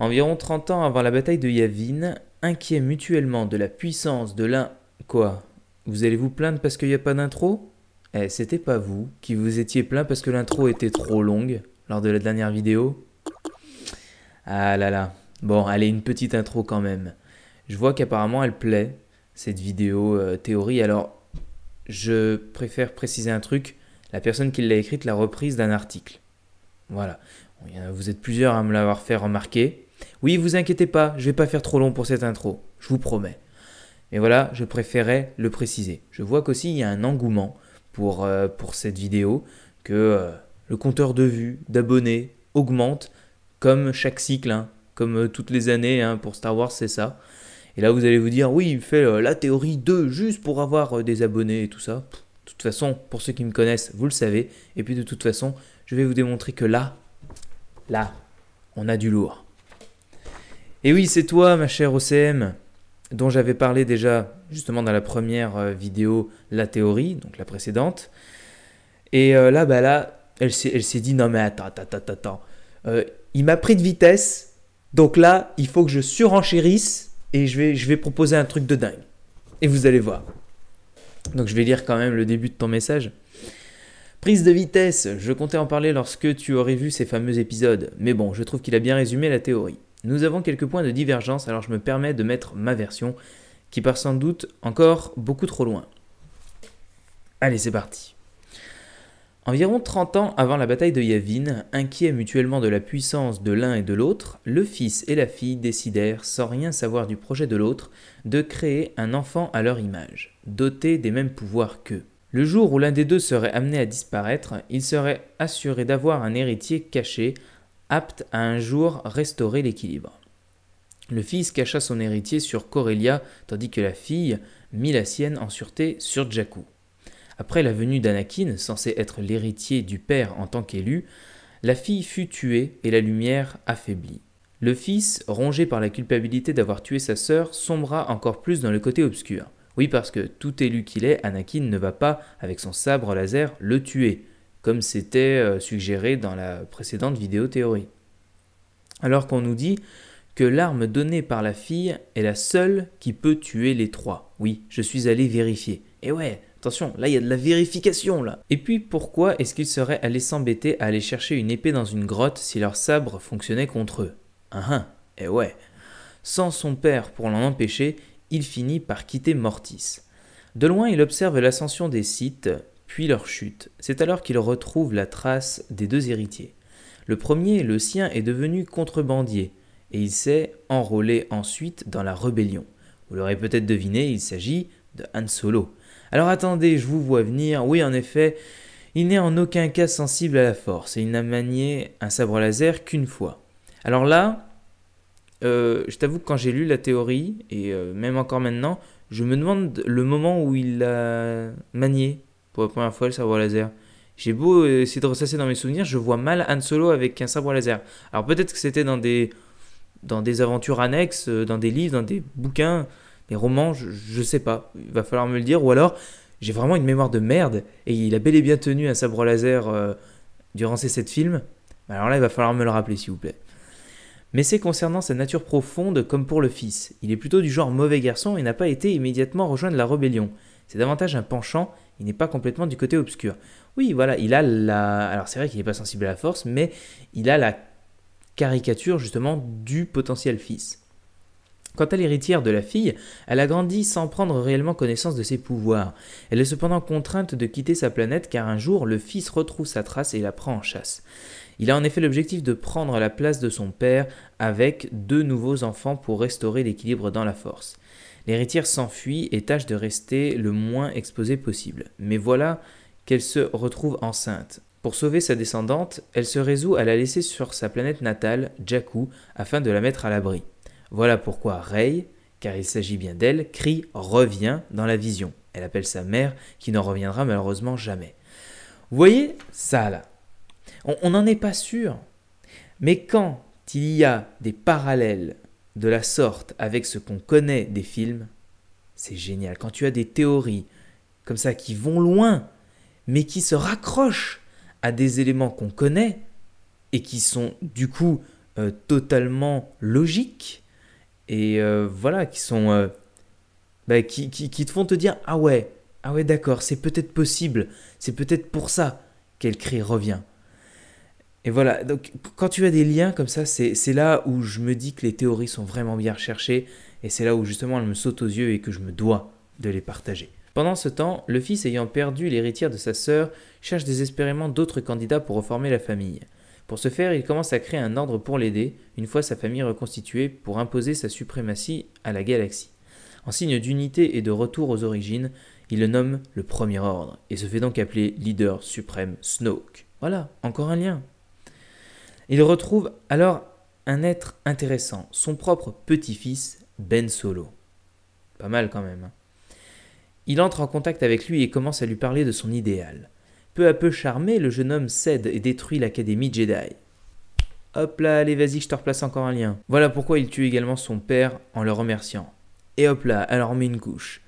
Environ 30 ans avant la bataille de Yavin, inquiets mutuellement de la puissance de l'un... Quoi Vous allez vous plaindre parce qu'il n'y a pas d'intro Eh, c'était pas vous qui vous étiez plaint parce que l'intro était trop longue lors de la dernière vidéo Ah là là. Bon, allez, une petite intro quand même. Je vois qu'apparemment elle plaît, cette vidéo euh, théorie. Alors, je préfère préciser un truc. La personne qui l'a écrite l'a reprise d'un article. Voilà. Vous êtes plusieurs à me l'avoir fait remarquer. Oui, vous inquiétez pas, je vais pas faire trop long pour cette intro, je vous promets. Mais voilà, je préférais le préciser. Je vois qu'aussi il y a un engouement pour, euh, pour cette vidéo, que euh, le compteur de vues, d'abonnés augmente comme chaque cycle, hein, comme euh, toutes les années hein, pour Star Wars, c'est ça. Et là, vous allez vous dire, oui, il fait la théorie 2 juste pour avoir des abonnés et tout ça. de toute façon, pour ceux qui me connaissent, vous le savez. Et puis de toute façon, je vais vous démontrer que là, là, on a du lourd. Et oui, c'est toi, ma chère OCM, dont j'avais parlé déjà justement dans la première euh, vidéo, la théorie, donc la précédente. Et euh, là, bah là, elle s'est dit non mais attends, attends, attends, attends. Euh, il m'a pris de vitesse, donc là, il faut que je surenchérisse et je vais, je vais proposer un truc de dingue. Et vous allez voir. Donc je vais lire quand même le début de ton message. Prise de vitesse, je comptais en parler lorsque tu aurais vu ces fameux épisodes, mais bon, je trouve qu'il a bien résumé la théorie. Nous avons quelques points de divergence, alors je me permets de mettre ma version, qui part sans doute encore beaucoup trop loin. Allez, c'est parti. Environ 30 ans avant la bataille de Yavin, inquiets mutuellement de la puissance de l'un et de l'autre, le fils et la fille décidèrent, sans rien savoir du projet de l'autre, de créer un enfant à leur image, doté des mêmes pouvoirs qu'eux. Le jour où l'un des deux serait amené à disparaître, il serait assuré d'avoir un héritier caché apte à un jour restaurer l'équilibre. Le fils cacha son héritier sur Corellia, tandis que la fille mit la sienne en sûreté sur Jakku. Après la venue d'Anakin, censé être l'héritier du père en tant qu'élu, la fille fut tuée et la lumière affaiblie. Le fils, rongé par la culpabilité d'avoir tué sa sœur, sombra encore plus dans le côté obscur. Oui, parce que tout élu qu'il est, Anakin ne va pas, avec son sabre laser, le tuer comme c'était euh, suggéré dans la précédente vidéo théorie. Alors qu'on nous dit que l'arme donnée par la fille est la seule qui peut tuer les trois. Oui, je suis allé vérifier. Et eh ouais, attention, là il y a de la vérification là. Et puis pourquoi est-ce qu'ils seraient allés s'embêter à aller chercher une épée dans une grotte si leur sabre fonctionnait contre eux Ah, ah et eh ouais. Sans son père pour l'en empêcher, il finit par quitter Mortis. De loin, il observe l'ascension des sites puis leur chute. C'est alors qu'il retrouve la trace des deux héritiers. Le premier, le sien, est devenu contrebandier, et il s'est enrôlé ensuite dans la rébellion. Vous l'aurez peut-être deviné, il s'agit de Han Solo. Alors attendez, je vous vois venir, oui en effet, il n'est en aucun cas sensible à la force, et il n'a manié un sabre laser qu'une fois. Alors là, euh, je t'avoue que quand j'ai lu la théorie, et euh, même encore maintenant, je me demande le moment où il l'a manié, pour la première fois le sabre laser. J'ai beau euh, essayer de ressasser dans mes souvenirs, je vois mal Han Solo avec un sabre laser. Alors peut-être que c'était dans des, dans des aventures annexes, euh, dans des livres, dans des bouquins, des romans, je, sais pas. Il va falloir me le dire. Ou alors, j'ai vraiment une mémoire de merde et il a bel et bien tenu un sabre laser euh, durant ces sept films. Alors là, il va falloir me le rappeler, s'il vous plaît. Mais c'est concernant sa nature profonde comme pour le fils. Il est plutôt du genre mauvais garçon et n'a pas été immédiatement rejoindre la rébellion. C'est davantage un penchant il n'est pas complètement du côté obscur. Oui, voilà, il a la. Alors c'est vrai qu'il n'est pas sensible à la force, mais il a la caricature justement du potentiel fils. Quant à l'héritière de la fille, elle a grandi sans prendre réellement connaissance de ses pouvoirs. Elle est cependant contrainte de quitter sa planète car un jour le fils retrouve sa trace et la prend en chasse. Il a en effet l'objectif de prendre la place de son père avec deux nouveaux enfants pour restaurer l'équilibre dans la force. L'héritière s'enfuit et tâche de rester le moins exposée possible. Mais voilà qu'elle se retrouve enceinte. Pour sauver sa descendante, elle se résout à la laisser sur sa planète natale, Jakku, afin de la mettre à l'abri. Voilà pourquoi Rey, car il s'agit bien d'elle, crie Reviens dans la vision. Elle appelle sa mère, qui n'en reviendra malheureusement jamais. Vous voyez ça là On n'en est pas sûr. Mais quand il y a des parallèles de la sorte avec ce qu'on connaît des films, c'est génial. Quand tu as des théories comme ça qui vont loin, mais qui se raccrochent à des éléments qu'on connaît et qui sont du coup euh, totalement logiques et euh, voilà qui sont euh, bah, qui, te font te dire ah ouais ah ouais d'accord c'est peut-être possible c'est peut-être pour ça qu'elle crie revient et voilà, donc quand tu as des liens comme ça, c'est là où je me dis que les théories sont vraiment bien recherchées, et c'est là où justement elles me sautent aux yeux et que je me dois de les partager. Pendant ce temps, le fils ayant perdu l'héritière de sa sœur cherche désespérément d'autres candidats pour reformer la famille. Pour ce faire, il commence à créer un ordre pour l'aider, une fois sa famille reconstituée, pour imposer sa suprématie à la galaxie. En signe d'unité et de retour aux origines, il le nomme le Premier Ordre, et se fait donc appeler leader suprême Snoke. Voilà, encore un lien, il retrouve alors un être intéressant, son propre petit-fils, Ben Solo. Pas mal quand même. Hein. Il entre en contact avec lui et commence à lui parler de son idéal. Peu à peu charmé, le jeune homme cède et détruit l'académie Jedi. Hop là, allez vas-y, je te replace encore un lien. Voilà pourquoi il tue également son père en le remerciant. Et hop là, alors met une couche.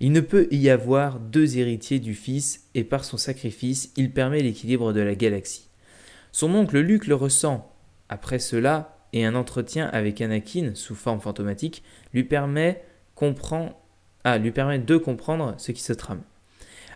Il ne peut y avoir deux héritiers du fils et par son sacrifice, il permet l'équilibre de la galaxie. Son oncle Luke le ressent. Après cela, et un entretien avec Anakin sous forme fantomatique lui permet, ah, lui permet de comprendre ce qui se trame.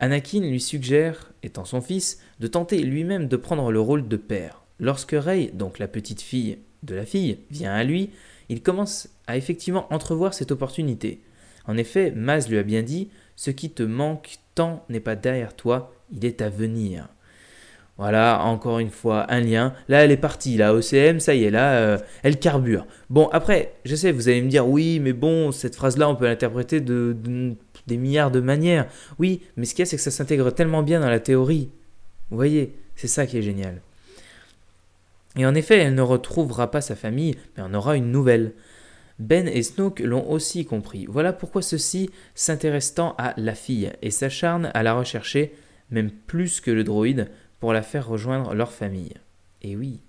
Anakin lui suggère, étant son fils, de tenter lui-même de prendre le rôle de père. Lorsque Rey, donc la petite fille de la fille, vient à lui, il commence à effectivement entrevoir cette opportunité. En effet, Maz lui a bien dit Ce qui te manque tant n'est pas derrière toi, il est à venir. Voilà, encore une fois, un lien. Là, elle est partie, là, OCM, ça y est, là, euh, elle carbure. Bon, après, je sais, vous allez me dire, oui, mais bon, cette phrase-là, on peut l'interpréter de, des milliards de manières. Oui, mais ce qu'il y a, c'est que ça s'intègre tellement bien dans la théorie. Vous voyez, c'est ça qui est génial. Et en effet, elle ne retrouvera pas sa famille, mais en aura une nouvelle. Ben et Snook l'ont aussi compris. Voilà pourquoi ceux-ci s'intéressent tant à la fille et s'acharnent à la rechercher, même plus que le droïde, pour la faire rejoindre leur famille. Et oui,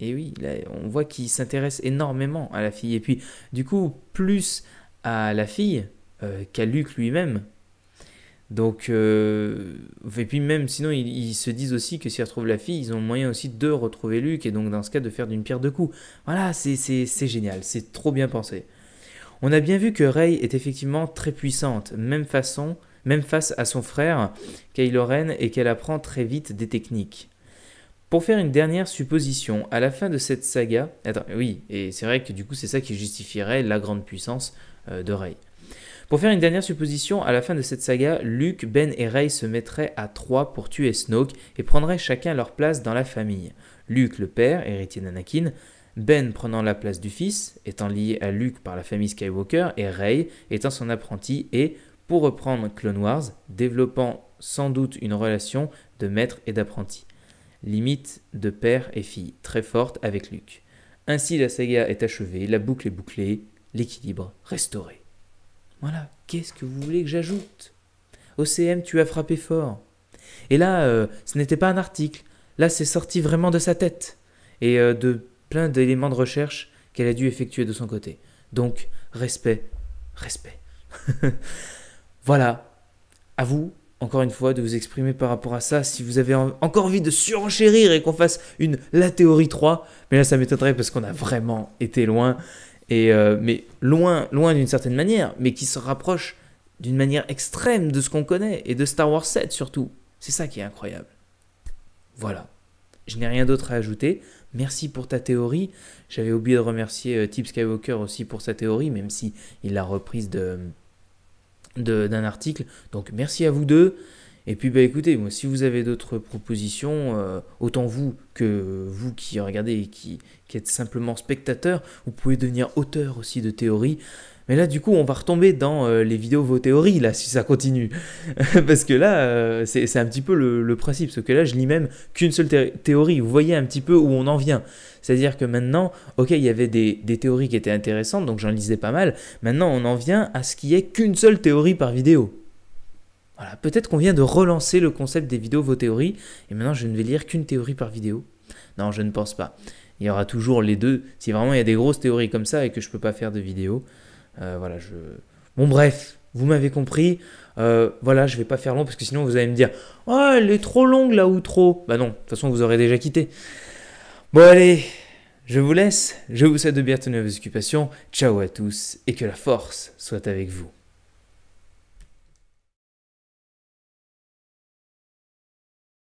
et oui, on voit qu'ils s'intéressent énormément à la fille. Et puis, du coup, plus à la fille euh, qu'à Luc lui-même. Donc, euh, et puis même, sinon, ils, se disent aussi que s'ils retrouvent la fille, ils ont moyen aussi de retrouver Luc, et donc dans ce cas, de faire d'une pierre deux coups. Voilà, c'est génial, c'est trop bien pensé. On a bien vu que Rey est effectivement très puissante, même façon même face à son frère Kylo Ren et qu'elle apprend très vite des techniques. Pour faire une dernière supposition, à la fin de cette saga, attends, oui, et c'est vrai que du coup c'est ça qui justifierait la grande puissance euh, de Rey. Pour faire une dernière supposition, à la fin de cette saga, Luke, Ben et Rey se mettraient à trois pour tuer Snoke et prendraient chacun leur place dans la famille. Luke le père, héritier d'Anakin, Ben prenant la place du fils, étant lié à Luke par la famille Skywalker, et Rey étant son apprenti et pour reprendre Clone Wars, développant sans doute une relation de maître et d'apprenti, limite de père et fille, très forte avec Luke. Ainsi la saga est achevée, la boucle est bouclée, l'équilibre restauré. Voilà, qu'est-ce que vous voulez que j'ajoute OCM, tu as frappé fort. Et là, euh, ce n'était pas un article, là c'est sorti vraiment de sa tête, et euh, de plein d'éléments de recherche qu'elle a dû effectuer de son côté. Donc, respect, respect. Voilà, à vous, encore une fois, de vous exprimer par rapport à ça. Si vous avez encore envie de surenchérir et qu'on fasse une La Théorie 3, mais là ça m'étonnerait parce qu'on a vraiment été loin, et euh, mais loin, loin d'une certaine manière, mais qui se rapproche d'une manière extrême de ce qu'on connaît, et de Star Wars 7 surtout. C'est ça qui est incroyable. Voilà. Je n'ai rien d'autre à ajouter. Merci pour ta théorie. J'avais oublié de remercier euh, Tip Skywalker aussi pour sa théorie, même si il l'a reprise de, d'un article. Donc merci à vous deux. Et puis bah écoutez, moi, si vous avez d'autres propositions, euh, autant vous que vous qui regardez et qui, êtes simplement spectateur, vous pouvez devenir auteur aussi de théories. Mais là, du coup, on va retomber dans euh, les vidéos vos théories, là, si ça continue. parce que là, euh, c'est un petit peu le, principe. Parce que là, je lis même qu'une seule théorie. Vous voyez un petit peu où on en vient. C'est-à-dire que maintenant, ok, il y avait des, des théories qui étaient intéressantes, donc j'en lisais pas mal. Maintenant, on en vient à ce qui est qu'une seule théorie par vidéo. Voilà, peut-être qu'on vient de relancer le concept des vidéos vos théories, et maintenant je ne vais lire qu'une théorie par vidéo. Non, je ne pense pas. Il y aura toujours les deux. Si vraiment il y a des grosses théories comme ça et que je ne peux pas faire de vidéo, euh, voilà, je. Bon, bref, vous m'avez compris. Euh, voilà, je vais pas faire long parce que sinon vous allez me dire Oh, elle est trop longue là ou trop. Bah non, de toute façon vous aurez déjà quitté. Bon, allez, je vous laisse. Je vous souhaite de bien tenir vos occupations. Ciao à tous et que la force soit avec vous.